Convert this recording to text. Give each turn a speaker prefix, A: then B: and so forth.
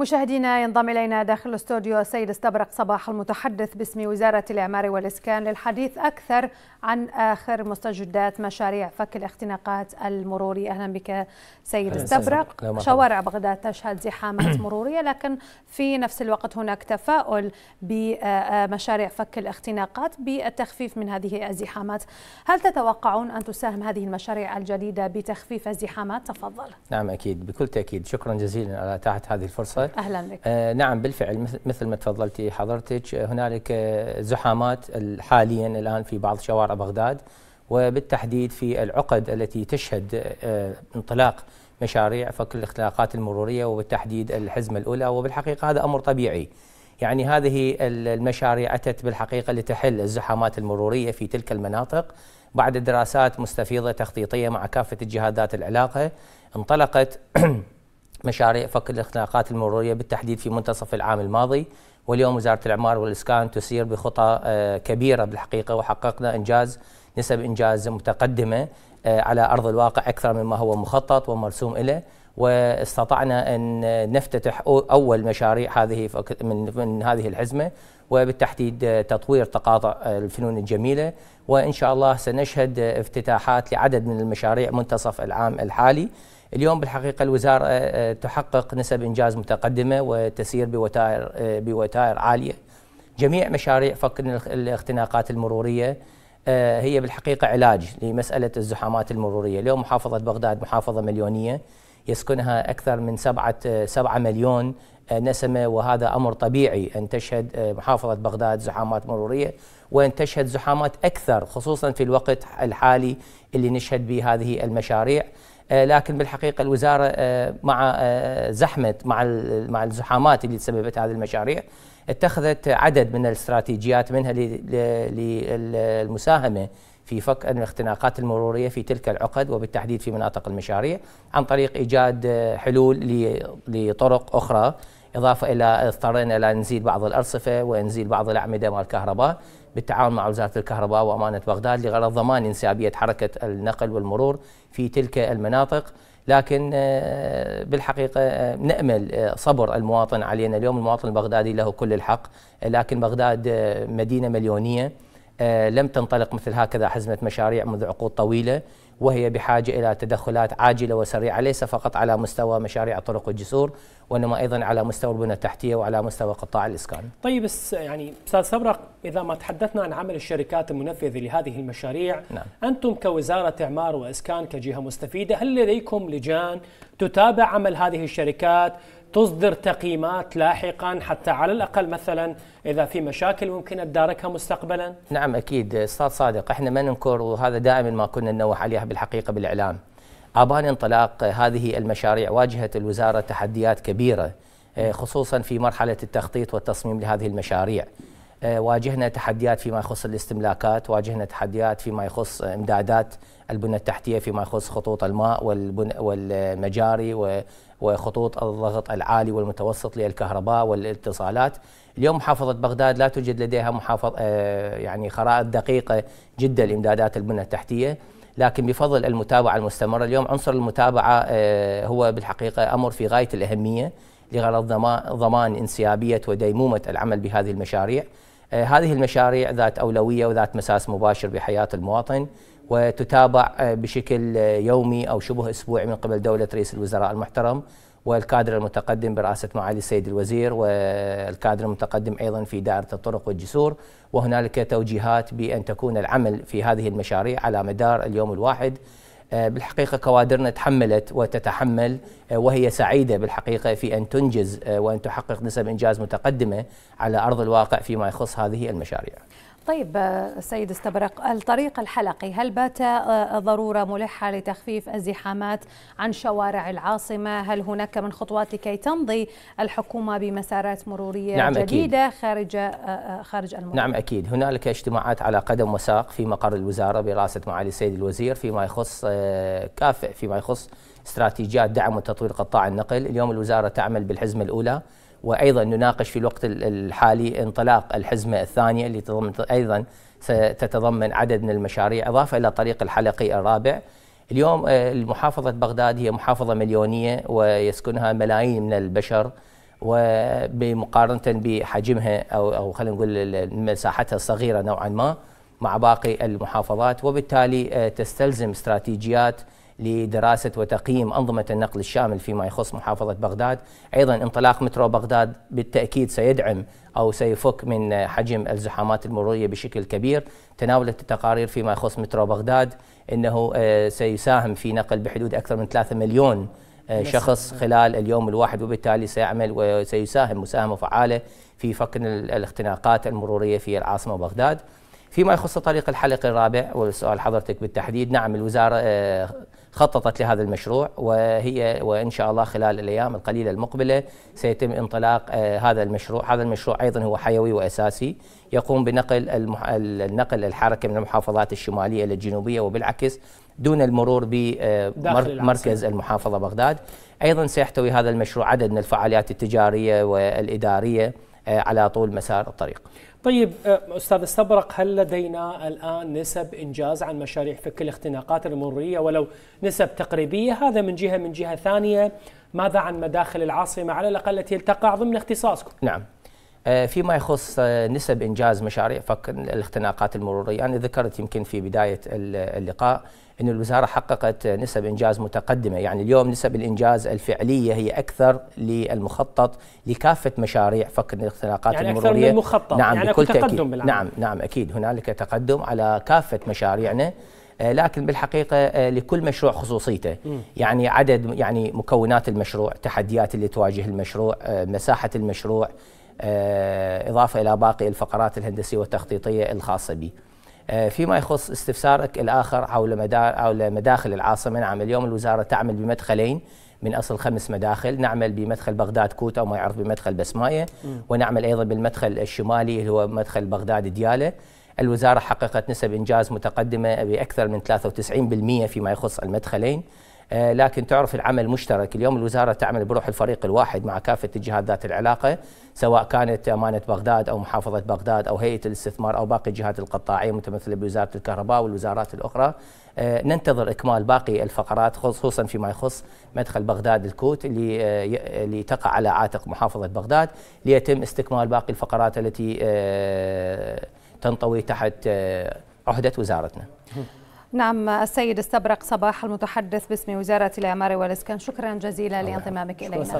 A: مشاهدينا ينضم إلينا داخل الاستوديو السيد استبرق صباح المتحدث باسم وزارة الإعمار والإسكان للحديث أكثر عن آخر مستجدات مشاريع فك الاختناقات المرورية أهلا بك سيد استبرق شوارع بغداد تشهد زحامات مرورية لكن في نفس الوقت هناك تفاؤل بمشاريع فك الاختناقات بالتخفيف من هذه الزحامات هل تتوقعون أن تساهم هذه المشاريع الجديدة بتخفيف الزحامات تفضل
B: نعم أكيد بكل تأكيد شكرا جزيلا على أتاحة هذه الفرصة اهلا بك آه نعم بالفعل مثل ما تفضلتي حضرتك آه، هنالك آه، زحامات حاليا الان في بعض شوارع بغداد وبالتحديد في العقد التي تشهد آه انطلاق مشاريع فك الاختلاقات المروريه وبالتحديد الحزمه الاولى وبالحقيقه هذا امر طبيعي يعني هذه المشاريع اتت بالحقيقه لتحل الزحامات المروريه في تلك المناطق بعد دراسات مستفيضه تخطيطيه مع كافه الجهات ذات العلاقه انطلقت مشاريع فك الاختناقات المرورية بالتحديد في منتصف العام الماضي واليوم وزارة العمار والإسكان تسير بخطى آه، كبيرة بالحقيقة وحققنا إنجاز نسب إنجاز متقدمة آه، على أرض الواقع أكثر مما هو مخطط ومرسوم له واستطعنا ان نفتتح اول مشاريع هذه من من هذه الحزمه وبالتحديد تطوير تقاطع الفنون الجميله وان شاء الله سنشهد افتتاحات لعدد من المشاريع منتصف العام الحالي. اليوم بالحقيقه الوزاره آه، آه، تحقق نسب انجاز متقدمه وتسير بوتائر آه، بوتائر عاليه. جميع مشاريع فك الاختناقات المروريه هي بالحقيقه علاج لمساله الزحامات المروريه، اليوم محافظه بغداد محافظه مليونيه يسكنها أكثر من سبعة, سبعة مليون آه، نسمة وهذا أمر طبيعي أن تشهد آه، محافظة بغداد زحامات مرورية وأن تشهد زحامات أكثر خصوصا في الوقت الحالي اللي نشهد به هذه المشاريع آه، لكن بالحقيقة الوزارة مع زحمة مع مع الزحامات اللي تسببت هذه المشاريع اتخذت عدد من الاستراتيجيات منها للمساهمة في فك الاختناقات المرورية في تلك العقد وبالتحديد في مناطق المشاريع عن طريق إيجاد حلول لطرق أخرى إضافة إلى اضطرينا إلى نزيل بعض الأرصفة ونزيل بعض الأعمدة مال الكهرباء بالتعاون مع وزارة الكهرباء وأمانة بغداد لغرض ضمان انسيابية حركة النقل والمرور في تلك المناطق لكن آه، بالحقيقة آه، نأمل آه، صبر المواطن علينا اليوم المواطن البغدادي له كل الحق لكن بغداد مدينة مليونية آه، لم تنطلق مثل هكذا حزمة مشاريع منذ عقود طويلة وهي بحاجة إلى تدخلات عاجلة وسريعة ليس فقط على مستوى مشاريع الطرق والجسور وإنما أيضا على مستوى البنى التحتية وعلى مستوى قطاع الإسكان طيب يعني أستاذ سبرق إذا ما تحدثنا عن عمل الشركات المنفذة لهذه المشاريع نعم. أنتم كوزارة إعمار وإسكان كجهة مستفيدة هل لديكم لجان تتابع عمل هذه الشركات تصدر تقييمات لاحقا حتى على الاقل مثلا اذا في مشاكل ممكن تداركها مستقبلا؟ نعم اكيد استاذ صادق احنا ما ننكر وهذا دائما ما كنا ننوه عليها بالحقيقه بالاعلام. ابان انطلاق هذه المشاريع واجهت الوزاره تحديات كبيره خصوصا في مرحله التخطيط والتصميم لهذه المشاريع. آه، واجهنا تحديات فيما يخص الاستملاكات واجهنا تحديات فيما يخص امدادات البنى التحتيه فيما يخص خطوط الماء والمجاري وخطوط الضغط العالي والمتوسط للكهرباء والاتصالات اليوم محافظه بغداد لا توجد لديها محافظ آه، يعني خرائط دقيقه جدا لامدادات البنى التحتيه لكن بفضل المتابعه المستمره اليوم عنصر المتابعه آه، هو بالحقيقه امر في غايه الاهميه لغرض ضمان انسيابيه وديمومه العمل بهذه المشاريع آه، هذه المشاريع ذات أولوية وذات مساس مباشر بحياة المواطن وتتابع آه، بشكل آه، يومي أو شبه أسبوعي من قبل دولة رئيس الوزراء المحترم والكادر المتقدم برئاسة معالي السيد الوزير والكادر المتقدم أيضا في دائرة الطرق والجسور وهنالك توجيهات بأن تكون العمل في هذه المشاريع على مدار اليوم الواحد آه، بالحقيقه كوادرنا تحملت وتتحمل آه، وهي سعيده بالحقيقه في ان تنجز آه، وان تحقق نسب انجاز متقدمه على ارض الواقع فيما يخص هذه المشاريع.
A: طيب آه، سيد استبرق الطريق الحلقي هل بات آه، ضرورة ملحة لتخفيف الزحامات عن شوارع العاصمة هل هناك من خطوات لكي تمضي الحكومة بمسارات مرورية نعم جديدة أكيد. خارج آه، خارج المرور
B: نعم أكيد هنالك اجتماعات على قدم وساق في مقر الوزارة برئاسة معالي السيد الوزير فيما يخص كافئ فيما يخص استراتيجيات دعم وتطوير قطاع النقل اليوم الوزارة تعمل بالحزمة الأولى وايضا نناقش في الوقت الحالي انطلاق الحزمه الثانيه اللي تضمن ايضا ستتضمن عدد من المشاريع اضافه الى طريق الحلقي الرابع. اليوم آه، محافظه بغداد هي محافظه مليونيه ويسكنها ملايين من البشر وبمقارنه بحجمها او او خلينا نقول مساحتها الصغيره نوعا ما مع باقي المحافظات وبالتالي آه، تستلزم استراتيجيات لدراسة وتقييم أنظمة النقل الشامل فيما يخص محافظة بغداد أيضا انطلاق مترو بغداد بالتأكيد سيدعم أو سيفك من حجم الزحامات المرورية بشكل كبير تناولت التقارير فيما يخص مترو بغداد أنه آه، سيساهم في نقل بحدود أكثر من 3 مليون آه، شخص آه. خلال اليوم الواحد وبالتالي سيعمل وسيساهم مساهمة فعالة في فك الاختناقات المرورية في العاصمة بغداد فيما يخص طريق الحلق الرابع والسؤال حضرتك بالتحديد نعم الوزارة آه، خططت لهذا المشروع وهي وإن شاء الله خلال الأيام القليلة المقبلة سيتم انطلاق آه، هذا المشروع هذا المشروع أيضا هو حيوي وأساسي يقوم بنقل النقل الحركة من المحافظات الشمالية إلى الجنوبية وبالعكس دون المرور بمركز آه، المحافظة بغداد أيضا سيحتوي هذا المشروع عدد من الفعاليات التجارية والإدارية آه، على طول مسار الطريق طيب آه، استاذ استبرق هل لدينا الان نسب انجاز عن مشاريع فك الاختناقات المروريه ولو نسب تقريبيه هذا من جهه من جهه ثانيه ماذا عن مداخل العاصمه على الاقل التي تقع ضمن اختصاصكم؟ نعم آه، فيما يخص آه، نسب انجاز مشاريع فك الاختناقات المروريه، انا ذكرت يمكن في بدايه اللقاء ان الوزاره حققت نسب انجاز متقدمه، يعني اليوم نسب الانجاز الفعليه هي اكثر للمخطط لكافه مشاريع فك الاختناقات يعني المروريه أكثر من المخطط. نعم يعني بكل تقدم تأكيد. بالعمل. نعم نعم اكيد هنالك تقدم على كافه مشاريعنا آه، لكن بالحقيقه لكل مشروع خصوصيته يعني عدد يعني مكونات المشروع، التحديات اللي تواجه المشروع، مساحه المشروع آه، إضافة إلى باقي الفقرات الهندسية والتخطيطية الخاصة به آه، فيما يخص استفسارك الآخر حول مداخل العاصمة نعم اليوم الوزارة تعمل بمدخلين من أصل خمس مداخل نعمل بمدخل بغداد كوتا وما يعرف بمدخل بسماية ونعمل أيضا بالمدخل الشمالي اللي هو مدخل بغداد ديالة الوزارة حققت نسب إنجاز متقدمة بأكثر من 93% فيما يخص المدخلين آه، لكن تعرف العمل مشترك اليوم الوزارة تعمل بروح الفريق الواحد مع كافة الجهات ذات العلاقة سواء كانت أمانة بغداد أو محافظة بغداد أو هيئة الاستثمار أو باقي الجهات القطاعية متمثلة بوزارة الكهرباء والوزارات الأخرى آه، ننتظر إكمال باقي الفقرات خصوصا فيما يخص مدخل بغداد الكوت اللي آه، اللي تقع على عاتق محافظة بغداد ليتم استكمال باقي الفقرات التي تنطوي تحت عهدة وزارتنا.
A: نعم السيد استبرق صباح المتحدث باسم وزارة العمارة والإسكان شكرا جزيلا لانضمامك إلينا